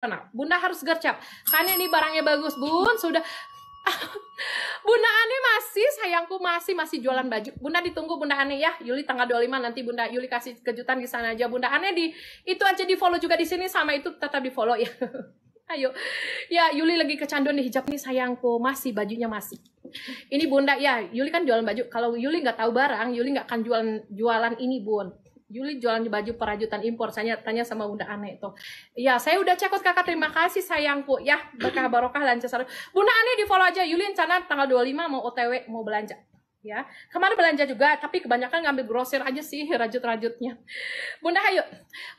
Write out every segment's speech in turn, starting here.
profesional. Bunda harus gercep. Karena ini barangnya bagus, Bun. Sudah Bunda Ani masih sayangku masih masih jualan baju. Bunda ditunggu Bunda Ani ya. Yuli tanggal 25 nanti Bunda Yuli kasih kejutan di sana aja. Bunda Ani di itu aja di follow juga di sini sama itu tetap di follow ya. Ayo. Ya, Yuli lagi kecanduan di hijab nih sayangku. Masih bajunya masih. Ini Bunda ya, Yuli kan jualan baju. Kalau Yuli nggak tahu barang, Yuli nggak akan jualan jualan ini, Bun Yuli jualan baju perajutan impor. Saya tanya sama Bunda Ane itu. Ya, saya udah cekot kakak. Terima kasih sayangku. Ya, berkah barokah lancar selalu. Bunda Ane di follow aja. Yuli rencana tanggal 25 mau OTW, mau belanja. Ya, kemarin belanja juga, tapi kebanyakan ngambil grosir aja sih rajut-rajutnya. Bunda Hayu,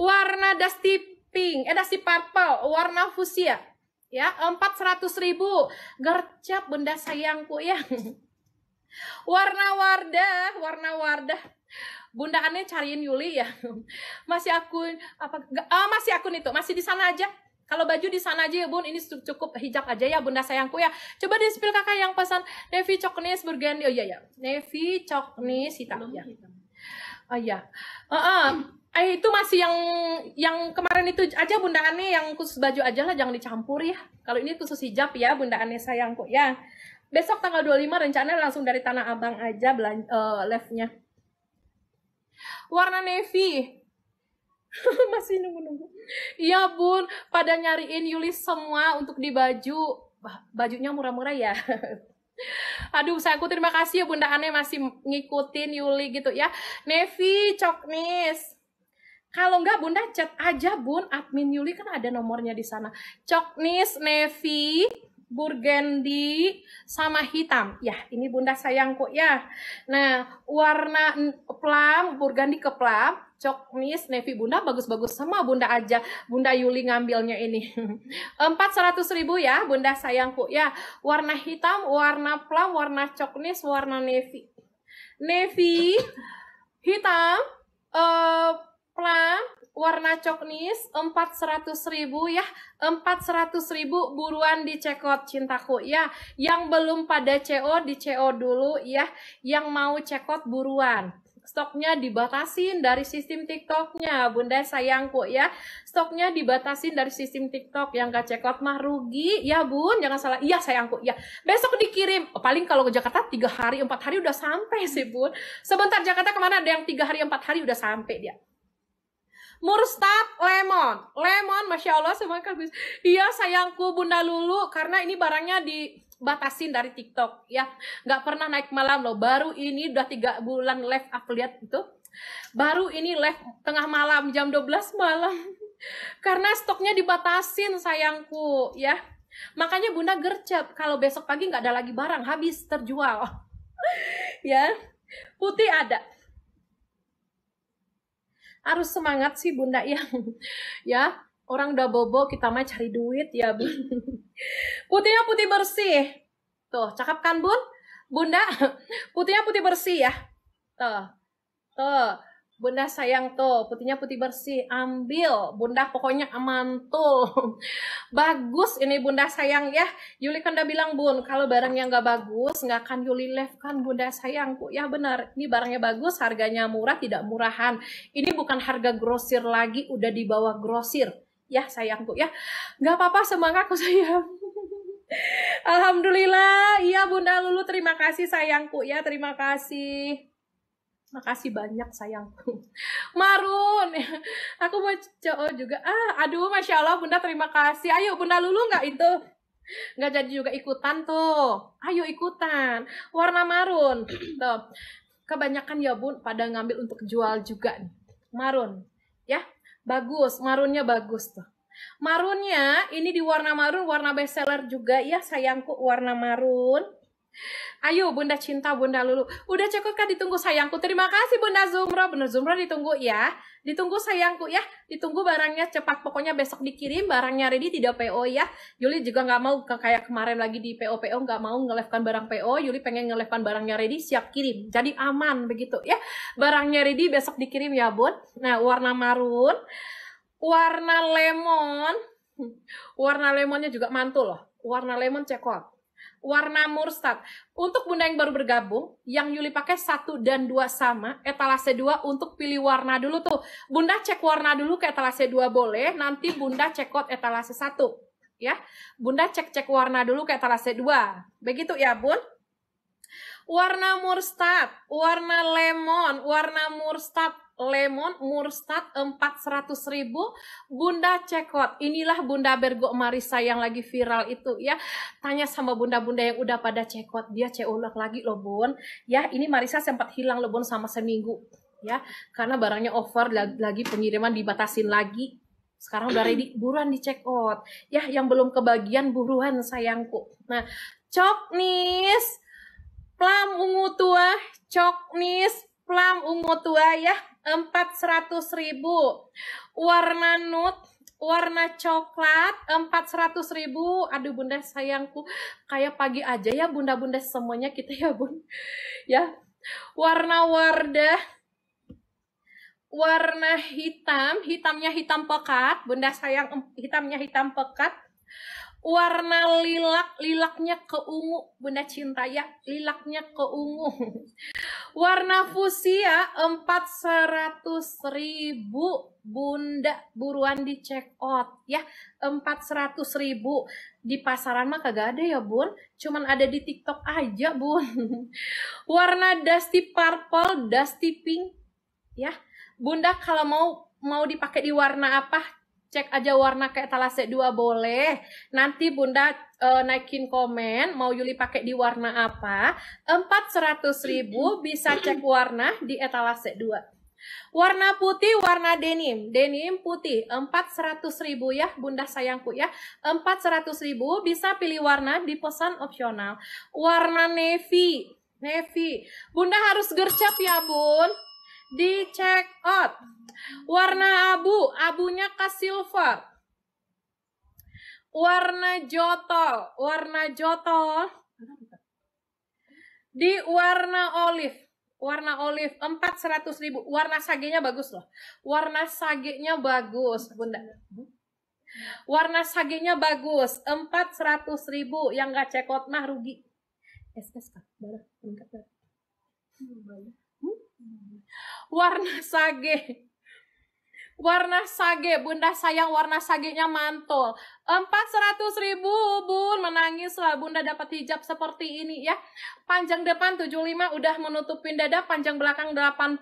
warna dusty pink, eh dusty purple, warna fuchsia. Ya, empat seratus ribu. gercep bunda sayangku ya. Warna wardah, warna wardah Bunda Ane cariin Yuli ya. Masih akun apa ah, masih akun itu, masih di sana aja. Kalau baju di sana aja ya bun, ini cukup hijab aja ya bunda sayangku ya. Coba di spill kakak yang pesan Nevi coknis burgundy. Oh iya ya, Nevi coknis iya. hitam Belum ya. Oh iya. Uh -uh. Eh itu masih yang yang kemarin itu aja bunda Ane yang khusus baju aja lah jangan dicampur ya. Kalau ini khusus hijab ya bunda Ane sayangku ya. Besok tanggal 25 rencana langsung dari Tanah Abang aja belan uh, eh, live-nya. Warna navy. Masih nunggu-nunggu. Iya bun, pada nyariin yuli semua untuk di baju. bajunya murah-murah ya. Aduh, saya aku terima kasih ya Bunda Ane masih ngikutin Yuli gitu ya. Nevi, Coknis. Kalau enggak Bunda chat aja Bun, admin Yuli kan ada nomornya di sana. Coknis, Nevi, Burgundy sama hitam. Ya, ini bunda sayangku ya. Nah, warna plum, burgundy ke plum, coknis, navy bunda bagus-bagus sama bunda aja. Bunda Yuli ngambilnya ini. Empat seratus ribu ya, bunda sayangku ya. Warna hitam, warna plum, warna coknis, warna navy. Navy, hitam, uh, eh, plum, warna coknis 400 ribu ya 400 ribu buruan dicekot cintaku ya yang belum pada CO di CO dulu ya yang mau cekot buruan stoknya dibatasin dari sistem TikToknya, bunda sayangku ya. Stoknya dibatasin dari sistem TikTok yang gak cekot mah rugi ya bun, jangan salah. Iya sayangku ya. Besok dikirim. Oh, paling kalau ke Jakarta tiga hari empat hari udah sampai sih bun. Sebentar Jakarta kemana ada yang tiga hari empat hari udah sampai dia. Murstad lemon. Lemon, Masya Allah semuanya bagus. Iya sayangku Bunda Lulu, karena ini barangnya dibatasin dari TikTok ya. Nggak pernah naik malam loh, baru ini udah tiga bulan live lihat itu. Baru ini live tengah malam, jam 12 malam. Karena stoknya dibatasin sayangku ya. Makanya Bunda gercep, kalau besok pagi nggak ada lagi barang, habis terjual. ya, putih ada, harus semangat sih bunda yang ya orang udah bobo kita mah cari duit ya bun putihnya putih bersih tuh cakap kan bun bunda putihnya putih bersih ya tuh tuh Bunda sayang tuh, putihnya putih bersih, ambil. Bunda pokoknya aman tuh. bagus ini Bunda sayang ya. Yuli kan udah bilang, Bun, kalau barangnya nggak bagus, nggak akan Yuli left kan Bunda sayangku. Ya benar, ini barangnya bagus, harganya murah, tidak murahan. Ini bukan harga grosir lagi, udah di bawah grosir. Ya sayangku ya, nggak apa-apa semangatku sayang. Alhamdulillah, iya Bunda Lulu terima kasih sayangku ya, terima kasih. Makasih banyak sayangku. Marun, aku mau CO juga. Ah, aduh, masya Allah, bunda terima kasih. Ayo, bunda lulu nggak itu? Nggak jadi juga ikutan tuh. Ayo ikutan. Warna marun. Tuh. Kebanyakan ya bun pada ngambil untuk jual juga. Marun, ya bagus. Marunnya bagus tuh. Marunnya ini di warna marun, warna bestseller juga ya sayangku warna marun Ayo Bunda Cinta, Bunda Lulu. Udah cukup kan ditunggu sayangku? Terima kasih Bunda Zumro. Bener Zumro ditunggu ya. Ditunggu sayangku ya. Ditunggu barangnya cepat. Pokoknya besok dikirim, barangnya ready tidak PO ya. Yuli juga nggak mau kayak kemarin lagi di PO-PO nggak mau ngelefkan barang PO. Yuli pengen ngelefkan barangnya ready, siap kirim. Jadi aman begitu ya. Barangnya ready, besok dikirim ya Bun. Nah, warna marun, warna lemon, hmm, warna lemonnya juga mantul loh. Warna lemon cekot warna murstad. Untuk bunda yang baru bergabung, yang Yuli pakai satu dan dua sama, etalase dua untuk pilih warna dulu tuh. Bunda cek warna dulu ke etalase dua boleh, nanti bunda cek kot etalase satu. Ya, bunda cek-cek warna dulu ke etalase dua. Begitu ya bun? Warna murstad, warna lemon, warna murstad, Lemon Murstad 400 ribu Bunda Cekot inilah Bunda Bergo Marisa yang lagi viral itu ya tanya sama bunda-bunda yang udah pada cekot dia ceolok lagi loh Bun ya ini Marisa sempat hilang loh Bun sama seminggu ya karena barangnya over lagi pengiriman dibatasin lagi sekarang udah ready buruan di Cekot ya yang belum kebagian buruan sayangku nah coknis plam ungu tua coknis plam ungu tua ya empat seratus ribu warna nude warna coklat empat seratus ribu aduh bunda sayangku kayak pagi aja ya bunda-bunda semuanya kita ya bun ya warna wardah warna hitam hitamnya hitam pekat bunda sayang hitamnya hitam pekat warna lilak, lilaknya keungu, Bunda Cinta ya, lilaknya keungu. Warna fusia ya, seratus ribu, Bunda buruan di check out ya, seratus ribu. Di pasaran mah kagak ada ya Bun, cuman ada di TikTok aja Bun. Warna dusty purple, dusty pink ya. Bunda kalau mau mau dipakai di warna apa cek aja warna kayak talase 2 boleh. Nanti Bunda e, naikin komen mau Yuli pakai di warna apa. seratus ribu bisa cek warna di etalase 2. Warna putih, warna denim. Denim putih, seratus ribu ya, bunda sayangku ya. seratus ribu bisa pilih warna di pesan opsional. Warna navy, navy. Bunda harus gercep ya bun. Di check out. Warna abu, abunya ke silver. Warna joto warna joto Di warna olive, warna olive 400 ribu. Warna sagenya bagus loh. Warna sagenya bagus, Bunda. Warna sagenya bagus, 400 ribu. Yang nggak cekot mah rugi. SS hmm, hmm? Warna sage warna sage, bunda sayang warna sagenya mantul. Empat seratus ribu, bun, menangis lah bunda dapat hijab seperti ini ya. Panjang depan 75 udah menutupin dada, panjang belakang 80.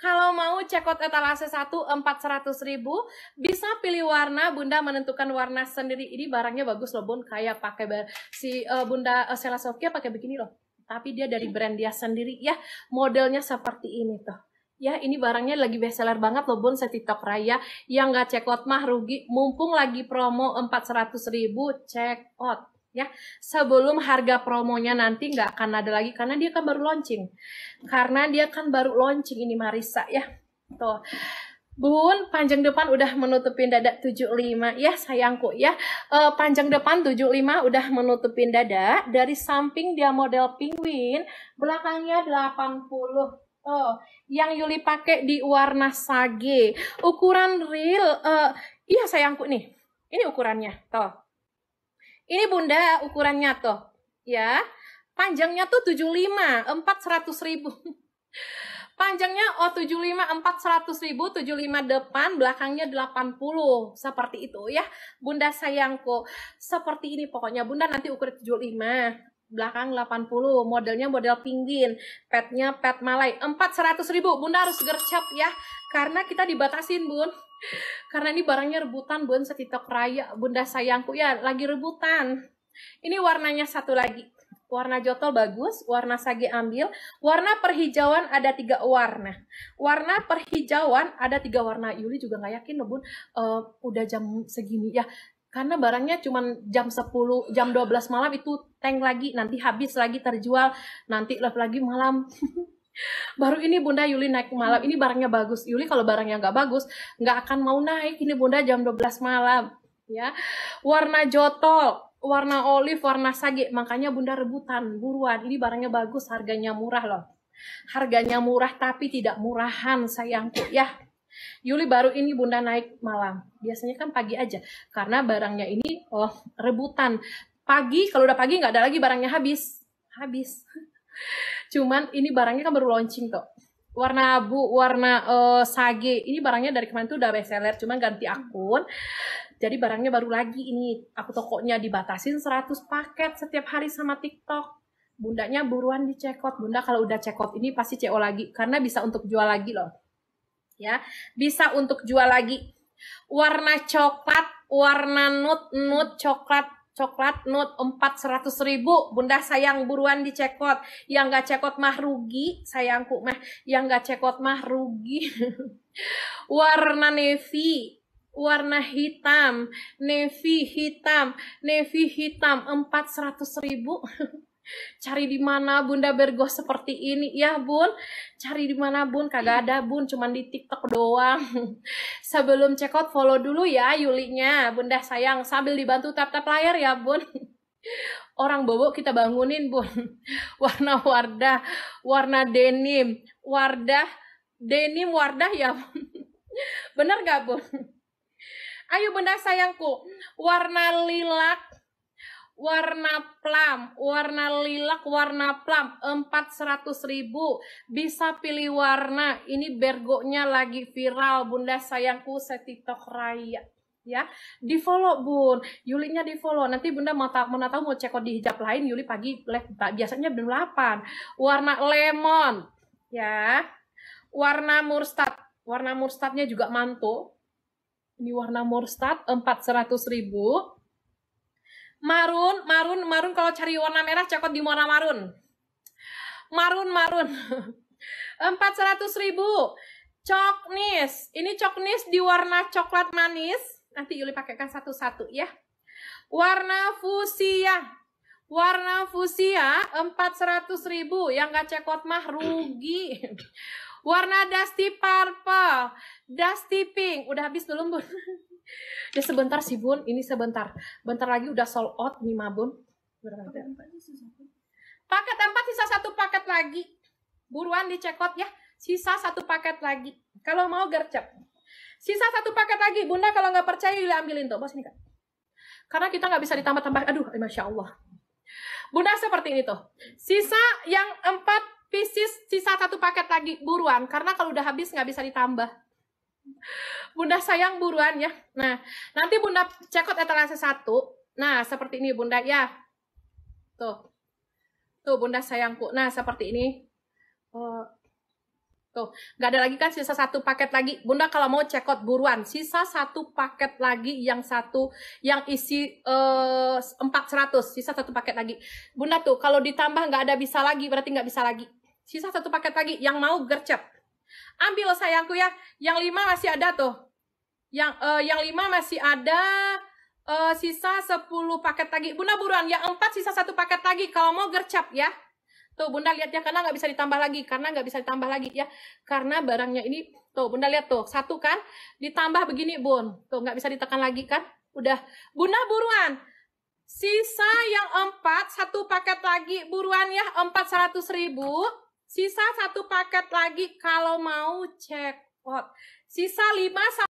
Kalau mau cekot etalase 1, empat ribu. Bisa pilih warna, bunda menentukan warna sendiri. Ini barangnya bagus loh, bun, kayak pakai si uh, bunda uh, Sela pakai begini loh. Tapi dia dari brand dia sendiri ya, modelnya seperti ini tuh ya ini barangnya lagi bestseller banget loh Bun tiktok raya yang nggak check out mah rugi mumpung lagi promo 400 ribu check out ya sebelum harga promonya nanti nggak akan ada lagi karena dia kan baru launching karena dia kan baru launching ini Marisa ya tuh Bun, panjang depan udah menutupin dada 75 ya sayangku ya. E, panjang depan 75 udah menutupin dada, dari samping dia model penguin, belakangnya 80 Oh, yang Yuli pakai di warna sage. Ukuran real, uh, iya sayangku nih. Ini ukurannya, toh. Ini bunda ukurannya, toh. Ya, panjangnya tuh 75, 4 100 ribu. Panjangnya oh 75, 4 100 ribu, 75 depan, belakangnya 80. Seperti itu ya, bunda sayangku. Seperti ini pokoknya, bunda nanti ukur 75 belakang 80 modelnya model pinggin petnya pet malai 400 ribu bunda harus gercep ya karena kita dibatasin bun karena ini barangnya rebutan bun setitok raya bunda sayangku ya lagi rebutan ini warnanya satu lagi warna jotol bagus, warna sage ambil, warna perhijauan ada tiga warna. Warna perhijauan ada tiga warna. Yuli juga nggak yakin loh bun, uh, udah jam segini ya karena barangnya cuma jam 10, jam 12 malam itu tank lagi, nanti habis lagi terjual, nanti live lagi malam. Baru ini Bunda Yuli naik malam, ini barangnya bagus. Yuli kalau barangnya nggak bagus, nggak akan mau naik. Ini Bunda jam 12 malam. ya Warna jotol, warna olive, warna sage. Makanya Bunda rebutan, buruan. Ini barangnya bagus, harganya murah loh. Harganya murah tapi tidak murahan sayangku ya Yuli baru ini Bunda naik malam. Biasanya kan pagi aja karena barangnya ini oh rebutan. Pagi kalau udah pagi nggak ada lagi barangnya habis. Habis. Cuman ini barangnya kan baru launching tuh warna abu, warna uh, sage. Ini barangnya dari kemarin tuh udah best seller, cuman ganti akun. Jadi barangnya baru lagi ini. Aku tokonya dibatasin 100 paket setiap hari sama TikTok. Bundanya buruan dicekot. Bunda kalau udah cekot ini pasti CO lagi karena bisa untuk jual lagi loh ya bisa untuk jual lagi warna coklat warna nut nut coklat coklat nut empat seratus ribu bunda sayang buruan dicekot yang gak cekot mah rugi sayangku mah yang gak cekot mah rugi warna navy warna hitam navy hitam navy hitam empat seratus ribu Cari di mana Bunda bergos seperti ini? Ya Bun, cari di mana Bun? Kagak ada Bun, cuman di TikTok doang. Sebelum check out follow dulu ya Yulinya, Bunda sayang sambil dibantu tap-tap layar ya Bun. Orang bobo kita bangunin Bun. Warna wardah, warna denim, wardah, denim wardah ya Bun. Bener gak Bun? Ayo Bunda sayangku, warna lilak warna plum, warna lilak, warna plum, 400 ribu. Bisa pilih warna, ini bergoknya lagi viral, bunda sayangku setitok raya. Ya, di follow bun, Yulinya di follow. Nanti bunda mau tahu, mau tahu mau cek di hijab lain, Yuli pagi biasanya jam 8. Warna lemon, ya. Warna murstad, warna murstadnya juga mantul. Ini warna murstad 400 ribu marun marun marun kalau cari warna merah cekot di warna marun marun marun empat seratus ribu coknis ini coknis di warna coklat manis nanti Yuli pakaikan satu-satu ya warna fusia warna fusia empat seratus ribu yang gak cekot mah rugi warna dusty purple dusty pink udah habis belum bun Ya sebentar sih Bun, ini sebentar. Bentar lagi udah sold out nih ma bun Paket empat sisa satu paket lagi. Buruan dicekot ya. Sisa satu paket lagi. Kalau mau gercep. Sisa satu paket lagi. Bunda kalau nggak percaya ya ambilin tuh. Bos ini kan. Karena kita nggak bisa ditambah-tambah. Aduh, Masya Allah. Bunda seperti ini tuh. Sisa yang empat pieces, sisa satu paket lagi. Buruan. Karena kalau udah habis nggak bisa ditambah. Bunda sayang buruan ya. Nah, nanti Bunda cekot etalase satu. Nah, seperti ini Bunda ya. Tuh. Tuh Bunda sayangku. Nah, seperti ini. Oh. tuh, nggak ada lagi kan sisa satu paket lagi. Bunda kalau mau cekot buruan. Sisa satu paket lagi yang satu yang isi uh, eh, 400. Sisa satu paket lagi. Bunda tuh kalau ditambah nggak ada bisa lagi berarti nggak bisa lagi. Sisa satu paket lagi yang mau gercep ambil sayangku ya. Yang lima masih ada tuh. Yang uh, yang lima masih ada uh, sisa 10 paket lagi. Bunda buruan, yang empat sisa satu paket lagi. Kalau mau gercap ya. Tuh bunda lihat ya karena nggak bisa ditambah lagi, karena nggak bisa ditambah lagi ya. Karena barangnya ini, tuh bunda lihat tuh, satu kan, ditambah begini bun. Tuh nggak bisa ditekan lagi kan, udah. Bunda buruan, sisa yang empat, satu paket lagi buruan ya, empat seratus ribu. Sisa satu paket lagi kalau mau check out. Sisa 5